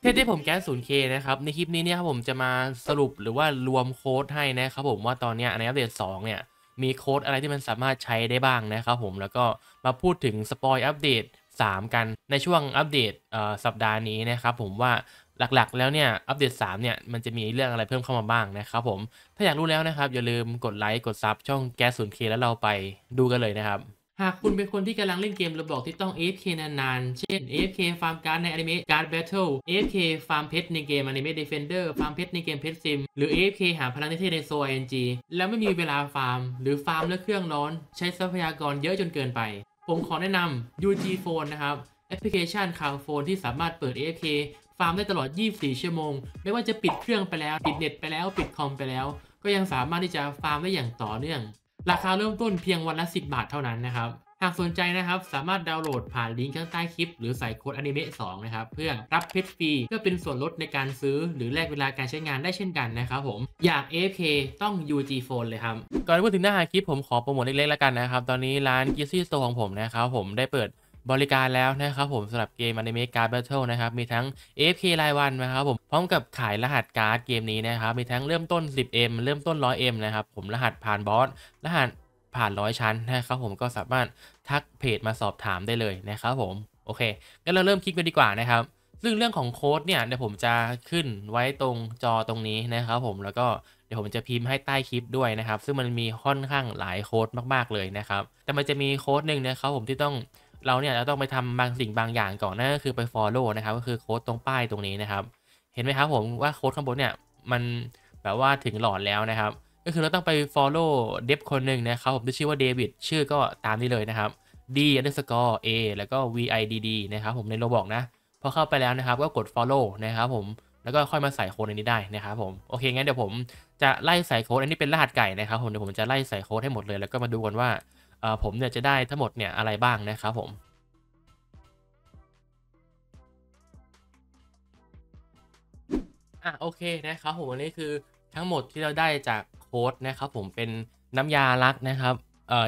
เพื่อที่ผมแก๊สศูนย์เคนะครับในคลิปนี้เนี่ยครับผมจะมาสรุปหรือว่ารวมโค้ดให้นะครับผมว่าตอนนี้ในอัปเดต2เนี่ยมีโค้ดอะไรที่มันสามารถใช้ได้บ้างนะครับผมแล้วก็มาพูดถึงสปอยอัปเดต3 กันในช่วงอัปเดตสัปดาห์นี้นะครับผมว่าหลักๆแล้วเนี่ยอัปเดต3เนี่ยมันจะมีเรื่องอะไรเพิ่มเข้ามาบ้างนะครับผมถ้าอยากรู้แล้วนะครับ อย่าลืมกดไลค์กดซับช่องแก๊สศูนย์เคแล้วเราไปดูกันเลยนะครับหากคุณเป็นคนที่กำลังเล่นเกมระบอกที่ต้อง AFK นานๆ เช่น AFK ฟาร์มการ์ดในอนิเมะการ์ดแบทเทิล AFK ฟาร์มเพชรในเกมอนิเมะเดฟเฟนเดอร์ฟาร์มเพชรในเกมเพชรซิม หรือ AFK หาพลังเทศในโซ RNG แล้วไม่มีเวลาฟาร์ม หรือฟาร์มแล้วเครื่องร้อน ใช้ทรัพยากรเยอะจนเกินไป ผมขอแนะนำ UG Phone นะครับ แอปพลิเคชันคาวโฟนที่สามารถเปิด AFK ฟาร์มได้ตลอด 24 ชั่วโมง ไม่ว่าจะปิดเครื่องไปแล้วปิดเน็ตไปแล้วปิดคอมไปแล้ว ก็ยังสามารถที่จะฟาร์มได้อย่างต่อเนื่องราคาเริ่มต้นเพียงวันละ10บาทเท่านั้นนะครับ หากสนใจนะครับ สามารถดาวน์โหลดผ่านลิงก์ข้างใต้คลิปหรือใส่โค้ดอนิเมะ2นะครับ เพื่อรับเพชรฟรี เพื่อเป็นส่วนลดในการซื้อหรือแลกเวลาการใช้งานได้เช่นกันนะครับผม อยาก AFK ต้อง UG Phone เลยครับ ก่อนพูดถึงหน้าหาคลิปผมขอโปรโมทเล็กๆแล้วกันนะครับตอนนี้ร้าน g i ซี่ Store ของผมนะครับผมได้เปิดบริการแล้วนะครับผมสำหรับเกม Anime Card Battle นะครับมีทั้ง AFK รายวันนะครับผมพร้อมกับขายรหัสการ์ดเกมนี้นะครับมีทั้งเริ่มต้น 10M เริ่มต้น 100M นะครับผมรหัสผ่านบอสรหัสผ่านร้อยชั้นนะครับผมก็สามารถทักเพจมาสอบถามได้เลยนะครับผมโอเคงั้นเราเริ่มคลิกไปดีกว่านะครับซึ่งเรื่องของโค้ดเนี่ยเดี๋ยวผมจะขึ้นไว้ตรงจอตรงนี้นะครับผมแล้วก็เดี๋ยวผมจะพิมพ์ให้ใต้คลิปด้วยนะครับซึ่งมันมีค่อนข้างหลายโค้ดมาก ๆเลยนะครับแต่มันจะมีโค้ดหนึ่งนะครับผมที่ต้องเราเนี่ยเราต้องไปทำบางสิ่งบางอย่างก่อนนั่นก็คือไป follow นะครับก็คือโค้ดตรงป้าย ตรงนี้นะครับเห็นไหมครับผมว่าโค้ดข้างบนเนี่ยมันแบบว่าถึงหลอดแล้วนะครับก็คือเราต้องไป follow เดฟคนหนึ่งนะครับผมที่ชื่อว่าเดวิดชื่อก็ตามนี้เลยนะครับ d underscore a แล้วก็ vidd นะครับผมในโลบอกนะพอเข้าไปแล้วนะครับก็กด follow นะครับผมแล้วก็ค่อยมาใส่โค้ดอันนี้ได้นะครับผมโอเคงั้นเดี๋ยวผมจะไล่ใส่โค้ดอันนี้เป็นรหัสไก่นะครับผมเดี๋ยวผมจะไล่ใส่โค้ดให้หมดเลยแล้วก็มาดูกันว่าผมเนี่ยจะได้ทั้งหมดเนี่ยอะไรบ้างนะครับผม อ่ะโอเคนะครับผมันนี้คือทั้งหมดที่เราได้จากโค้ดนะครับผมเป็นน้ำยาลักนะครับเอ่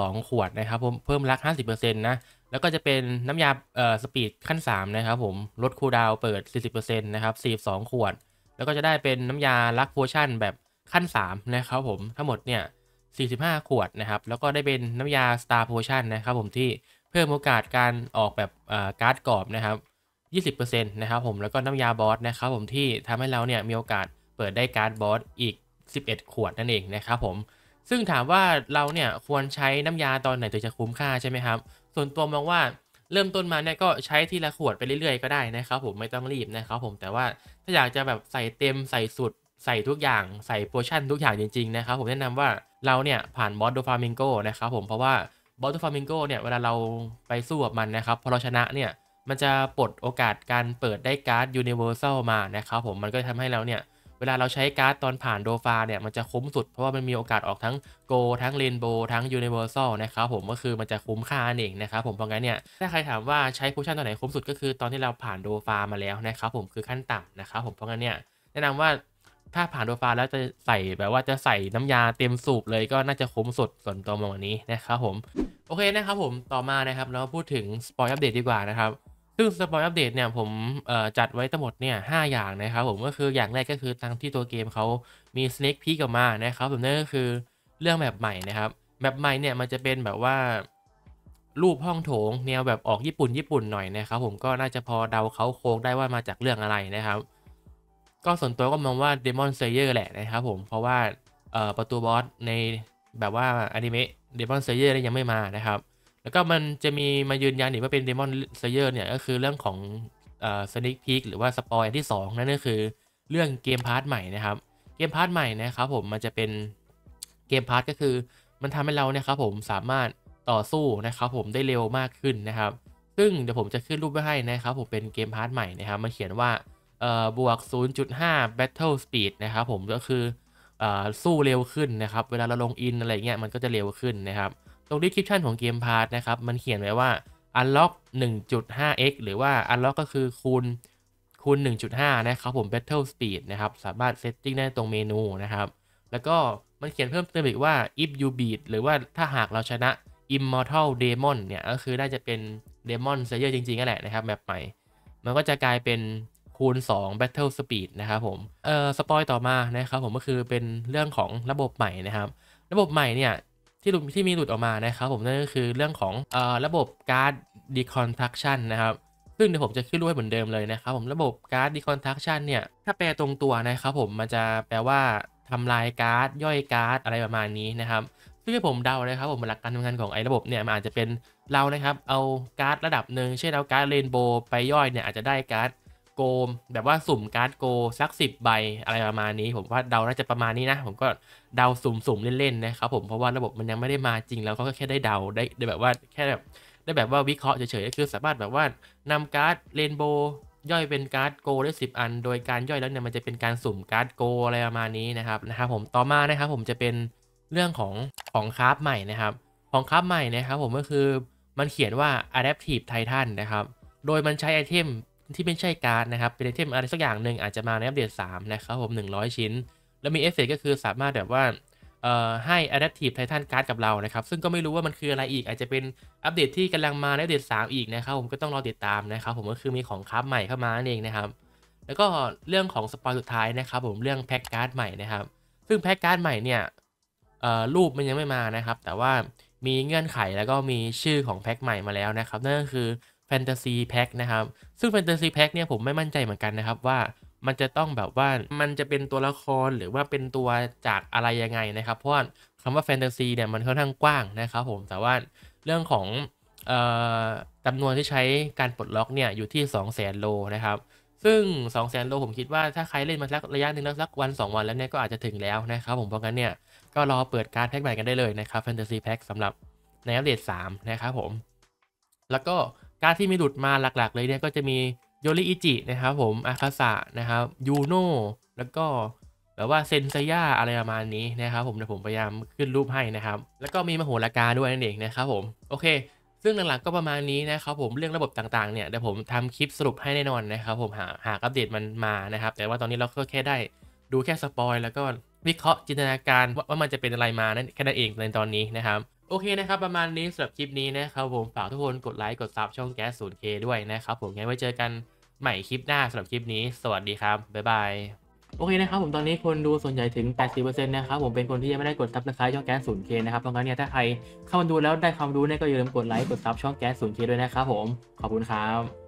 อ22 ขวดนะครับ ผมเพิ่มลัก50%นะแล้วก็จะเป็นน้ำยาเอ่อสปีดขั้น3นะครับผมลดคูลดาวเปิด 40%นะครับ42ขวด แล้วก็จะได้เป็นน้ำยาลักโพชั่น แบบขั้น3นะครับผมทั้งหมดเนี่ย45 ขวดนะครับ แล้วก็ได้เป็นน้ำยา Star Potion นะครับผมที่เพิ่มโอกาสการออกแบบการ์ดกรอบนะครับ20%นะครับผม แล้วก็น้ำยาบอสนะครับผมที่ทำให้เราเนี่ยมีโอกาสเปิดได้การ์ดบอสอีก 11 ขวดนั่นเองนะครับผม ซึ่งถามว่าเราเนี่ยควรใช้น้ำยาตอนไหนถึงจะคุ้มค่าใช่ไหมครับ ส่วนตัวมองว่าเริ่มต้นมาเนี่ยก็ใช้ทีละขวดไปเรื่อยๆก็ได้นะครับผมไม่ต้องรีบนะครับผม แต่ว่าถ้าอยากจะแบบใส่เต็มใส่สุดใส่ทุกอย่างใส่โพชั่นทุกอย่างจริงๆนะครับผมแนะนำว่าเราเนี่ยผ่านบอสโดฟามิงโกนะครับผมเพราะว่าบอสโดฟามิงโกเนี่ยเวลาเราไปสู้กับมันนะครับพอเราชนะเนี่ยมันจะปลดโอกาสการเปิดได้การ์ดยูนิเวอร์แซลมานะครับผมมันก็ทำให้เราเนี่ยเวลาเราใช้การ์ดตอนผ่านโดฟาเนี่ยมันจะคุ้มสุดเพราะว่ามันมีโอกาสออกทั้งโกทั้งเรนโบทั้งยูนิเวอร์แซลนะครับผมก็คือมันจะคุ้มค่าเองนะครับผมเพราะงั้นเนี่ยถ้าใครถามว่าใช้โพชั่นตอนไหนคุ้มสุดก็คือตอนที่เราผ่านโดฟามาแล้วนะครับผมคือขั้นต่ำนะครับผมเพราะงั้นเนี่ยแนะนำว่าถ้าผ่านโดฟ้าแล้วจะใส่แบบว่าจะใส่น้ำยาเต็มสูบเลยก็น่าจะคุ้มสุดส่วนตัวมองวันนี้นะครับผมโอเคนะครับผมต่อมานะครับ เราพูดถึงสปอยอัปเดตดีกว่านะครับซึ่งสปอยอัปเดตเนี่ยผมจัดไว้ทั้งหมดเนี่ยหอย่างนะครับผมก็คืออย่างแรกก็คือทางที่ตัวเกมเขามีสเน็กพีกออกมานะครับผมนั่นก็คือเรื่องแบบใหม่นะครับแบบใหม่เนี่ยมันจะเป็นแบบว่ารูปห้องโถงแนวแบบออกญี่ปุ่น ญี่ปุ่นหน่อยนะครับ ผมก็น่าจะพอเดาเขาโค้งได้ว่ามาจากเรื่องอะไรนะครับก็ส่วนตัวก็มองว่า Demon Slayer แหละนะครับผมเพราะว่าประตูบอสในแบบว่าอนิเมะ Demon Slayer ยังไม่มานะครับ แล้วก็มันจะมีมายืนยันอีกว่าเป็น Demon Slayer เนี่ยก็คือเรื่องของสนิคพีคหรือว่าสปอยที่ 2นั่นก็คือเรื่องเกมพาร์ทใหม่นะครับเกมพาร์ทใหม่นะครับผมมันจะเป็นเกมพาร์ทก็คือมันทำให้เราเนี่ยครับผมสามารถต่อสู้นะครับผมได้เร็วมากขึ้นนะครับ ซึ่งเดี๋ยวผมจะขึ้นรูปไว้ให้นะครับผมเป็นเกมพาร์ทใหม่นะครับมันเขียนว่าบวก 0.5 battle speed นะครับผมก็คืออสู้เร็วขึ้นนะครับ เวลาเราลงอินอะไรเงี้ยมันก็จะเร็วขึ้นนะครับ ตรง description ของเกมพาร์ตนะครับ มันเขียนไว้ว่า unlock 1.5x หรือว่า unlock ก็คือคูณคูณ 1.5 นะครับผม battle speed นะครับ สามารถ setting ได้ตรงเมนูนะครับ แล้วก็มันเขียนเพิ่มเติมอีกว่า if you beat หรือว่าถ้าหากเราชนะ immortal demon เนี่ยก็คือได้จะเป็น demon slayer จริงๆนั่นแหละนะครับแบบใหม่ มันก็จะกลายเป็นคูณ2 Battle Speed นะครับผม เอ่อ สปอยต่อมา นะครับผมก็คือเป็นเรื่องของระบบใหม่นะครับ ระบบใหม่เนี่ยที่หลุดที่มีหลุดออกมา นะครับผมนั่นก็คือเรื่องของ เอ่อ ระบบการ์ด deconstruction นะครับ ซึ่งเดี๋ยวผมจะขึ้นรูปให้เหมือนเดิมเลยนะครับผม ระบบการ์ด deconstruction เนี่ย ถ้าแปลตรงตัวนะครับผม มันจะแปลว่าทำลายการ์ดย่อยการ์ดอะไรประมาณนี้นะครับ ซึ่งผมเดานะครับผม หลักการทำงานของไอ้ระบบเนี่ยมันอาจจะเป็นเรา นะครับ เอาการ์ดระดับหนึ่ง เช่นเอาการ์ดเรนโบว์ไปย่อยเนี่ยอาจจะได้การ์ดโกมแบบว่าสุ่มการ์ดโกสักสิบใบอะไรประมาณนี้ ผมว่าเดาน่าจะประมาณนี้นะ ผมก็เดาสุ่มๆเล่นๆนะครับ ผมเพราะว่าระบบมันยังไม่ได้มาจริง แล้วก็แค่ได้เดาได้ได้แบบว่าแค่แบบได้แบบว่าวิเคราะห์เฉยๆก็คือสามารถแบบว่านำการ์ดเรนโบย่อยเป็นการ์ดโกได้10 อัน โดยการย่อยแล้วเนี่ยมันจะเป็นการสุ่มการ์ดโกอะไรประมาณนี้นะครับนะครับผมต่อมานะครับผมจะเป็นเรื่องของของคราฟใหม่นะครับ ของคราฟใหม่นะครับผมก็คือมันเขียนว่า adaptive titan นะครับโดยมันใช้ไอเทมที่ไม่ใช่การ์ดนะครับ เป็นไอเทมอะไรสักอย่างหนึ่งอาจจะมาในอัปเดต3นะครับผม 100 ชิ้น แล้วมีเอฟเฟกก็คือสามารถแบบว่าอให้ Adaptive Titan Card กับเรานะครับซึ่งก็ไม่รู้ว่ามันคืออะไรอีกอาจจะเป็นอัปเดตที่กำลังมาในอัปเดต3อีกนะครับ ผมก็ต้องรอติดตามนะครับผมก็คือมีของคับใหม่เข้ามานั่นเองนะครับแล้วก็เรื่องของสปอยสุดท้ายนะครับผมเรื่องแพ็กการ์ดใหม่นะครับซึ่งแพ็กการ์ดใหม่เนี่ยรูปมันยังไม่มานะครับ แต่ว่ามีเงื่อนไขแล้วก็มีชื่อของแพ็กใหม่มาแล้วนะครับนั่นก็คือแฟนตาซีแพ็กนะครับ ซึ่งแฟนตาซีแพ็กเนี่ยผมไม่มั่นใจเหมือนกันนะครับว่ามันจะต้องแบบว่ามันจะเป็นตัวละครหรือว่าเป็นตัวจากอะไรยังไงนะครับ เพราะคำว่าแฟนตาซีเนี่ยมันค่อนข้างกว้างนะครับผม แต่ว่าเรื่องของจำนวนที่ใช้การปลดล็อกเนี่ยอยู่ที่ 2 0 0 0 0 0โลนะครับ ซึ่ง 2 0 0 0สนโลผมคิดว่าถ้าใครเล่นมาสักระยะหนึ่งลสักวัน 2 วันแล้วเนี่ยก็อาจจะถึงแล้วนะครับผม เพราะงั้นเนี่ยก็รอเปิดการแพ็กใหม่กันได้เลยนะครับแฟนตาซีแพ็กสำหรับในอัปเดต3นะครับผม แล้วก็การที่มีหลุดมาหลักๆเลยเนี่ยก็จะมีโยริอิจินะครับผมอาคาสะนะครับยูโน่แล้วก็แบบว่าเซนเซย่าอะไรประมาณนี้นะครับ ผมเดี๋ยวผมพยายามขึ้นรูปให้นะครับ แล้วก็มีมโหรากาด้วยนั่นเองนะครับผมโอเค ซึ่งหลักๆก็ประมาณนี้นะครับ ผมเรื่องระบบต่างๆเนี่ยเดี๋ยวผมทำคลิปสรุปให้แน่นอนนะครับ ผมหาหาอัปเดตมันมานะครับ แต่ว่าตอนนี้เราก็แค่ได้ดูแค่สปอยแล้วก็วิเคราะห์จินตนาการว่ามันจะเป็นอะไรมานั่นแค่นั้นเองในตอนนี้นะครับโอเคนะครับประมาณนี้สำหรับคลิปนี้นะครับผมฝากทุกคนกดไลค์กดซับช่องแก๊สศูนย์เคด้วยนะครับ ผมงั้นไว้เจอกันใหม่คลิปหน้าสำหรับคลิปนี้ สวัสดีครับบ๊ายบาย โอเคนะครับ ผมตอนนี้คนดูส่วนใหญ่ถึง 80%นะครับผมเป็นคนที่ยังไม่ได้กดซับสไครต์ช่องแก๊สศูนย์เคนะครับเพราะงั้นเนี่ยถ้าใครเข้ามาดูแล้วได้ความรู้เนี่ยก็อย่าลืมกดไลค์กดซับช่องแก๊สศูนย์เคด้วยนะครับผมขอบคุณครับ